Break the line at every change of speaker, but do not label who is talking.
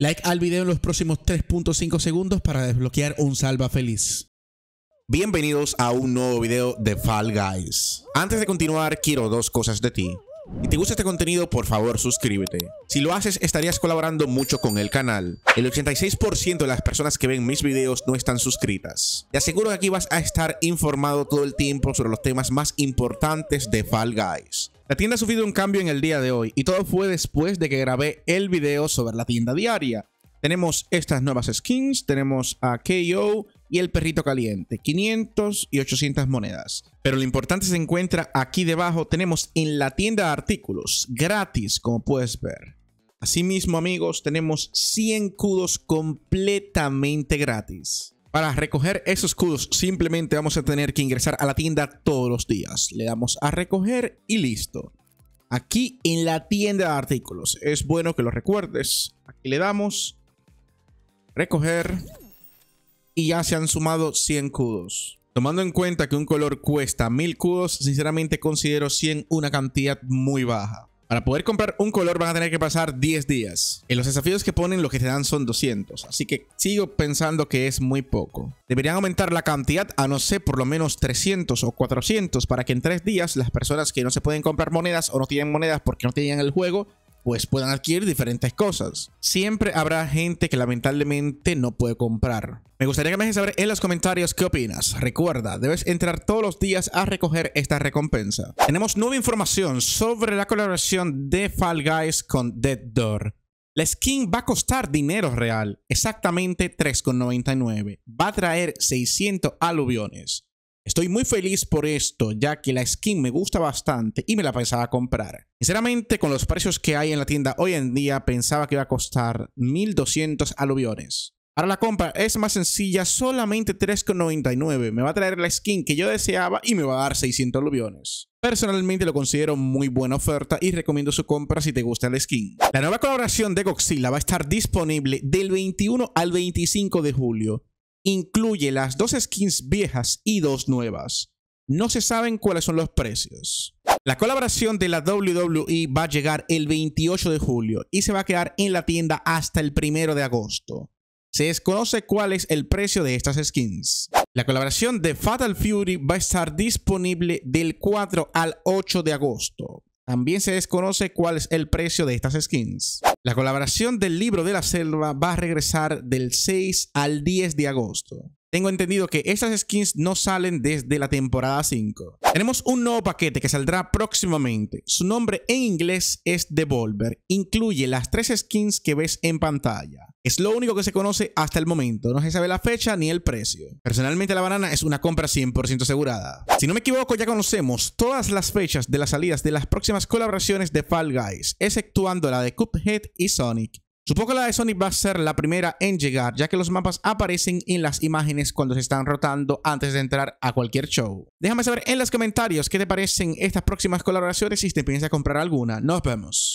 Like al video en los próximos 3.5 segundos para desbloquear un salva feliz. Bienvenidos a un nuevo video de Fall Guys. Antes de continuar, quiero dos cosas de ti. Si te gusta este contenido, por favor suscríbete. Si lo haces, estarías colaborando mucho con el canal. El 86% de las personas que ven mis videos no están suscritas. Te aseguro que aquí vas a estar informado todo el tiempo sobre los temas más importantes de Fall Guys. La tienda ha sufrido un cambio en el día de hoy y todo fue después de que grabé el video sobre la tienda diaria. Tenemos estas nuevas skins, tenemos a KO y el perrito caliente, 500 y 800 monedas. Pero lo importante se encuentra aquí debajo, tenemos en la tienda artículos, gratis como puedes ver. Asimismo amigos, tenemos 100 kudos completamente gratis. Para recoger esos kudos simplemente vamos a tener que ingresar a la tienda todos los días. Le damos a recoger y listo. Aquí en la tienda de artículos. Es bueno que lo recuerdes. Aquí le damos. Recoger. Y ya se han sumado 100 cudos. Tomando en cuenta que un color cuesta 1000 cudos, sinceramente considero 100 una cantidad muy baja. Para poder comprar un color van a tener que pasar 10 días. En los desafíos que ponen lo que te dan son 200, así que sigo pensando que es muy poco. Deberían aumentar la cantidad a no sé, por lo menos 300 o 400 para que en 3 días las personas que no se pueden comprar monedas o no tienen monedas porque no tienen el juego pues puedan adquirir diferentes cosas. Siempre habrá gente que lamentablemente no puede comprar. Me gustaría que me dejes saber en los comentarios qué opinas. Recuerda, debes entrar todos los días a recoger esta recompensa. Tenemos nueva información sobre la colaboración de Fall Guys con Dead Door. La skin va a costar dinero real, exactamente 3,99. Va a traer 600 aluviones. Estoy muy feliz por esto, ya que la skin me gusta bastante y me la pensaba comprar. Sinceramente, con los precios que hay en la tienda hoy en día, pensaba que iba a costar 1200 aluviones. Ahora la compra es más sencilla, solamente 3,99. Me va a traer la skin que yo deseaba y me va a dar 600 aluviones. Personalmente lo considero muy buena oferta y recomiendo su compra si te gusta la skin. La nueva colaboración de Godzilla va a estar disponible del 21 al 25 de julio incluye las dos skins viejas y dos nuevas. No se saben cuáles son los precios. La colaboración de la WWE va a llegar el 28 de julio y se va a quedar en la tienda hasta el 1 de agosto. Se desconoce cuál es el precio de estas skins. La colaboración de Fatal Fury va a estar disponible del 4 al 8 de agosto. También se desconoce cuál es el precio de estas skins. La colaboración del libro de la selva va a regresar del 6 al 10 de agosto. Tengo entendido que estas skins no salen desde la temporada 5. Tenemos un nuevo paquete que saldrá próximamente. Su nombre en inglés es Devolver. Incluye las tres skins que ves en pantalla. Es lo único que se conoce hasta el momento. No se sabe la fecha ni el precio. Personalmente la banana es una compra 100% asegurada. Si no me equivoco, ya conocemos todas las fechas de las salidas de las próximas colaboraciones de Fall Guys, exceptuando la de Cuphead y Sonic. Supongo que la de Sonic va a ser la primera en llegar, ya que los mapas aparecen en las imágenes cuando se están rotando antes de entrar a cualquier show. Déjame saber en los comentarios qué te parecen estas próximas colaboraciones y si te piensas comprar alguna. Nos vemos.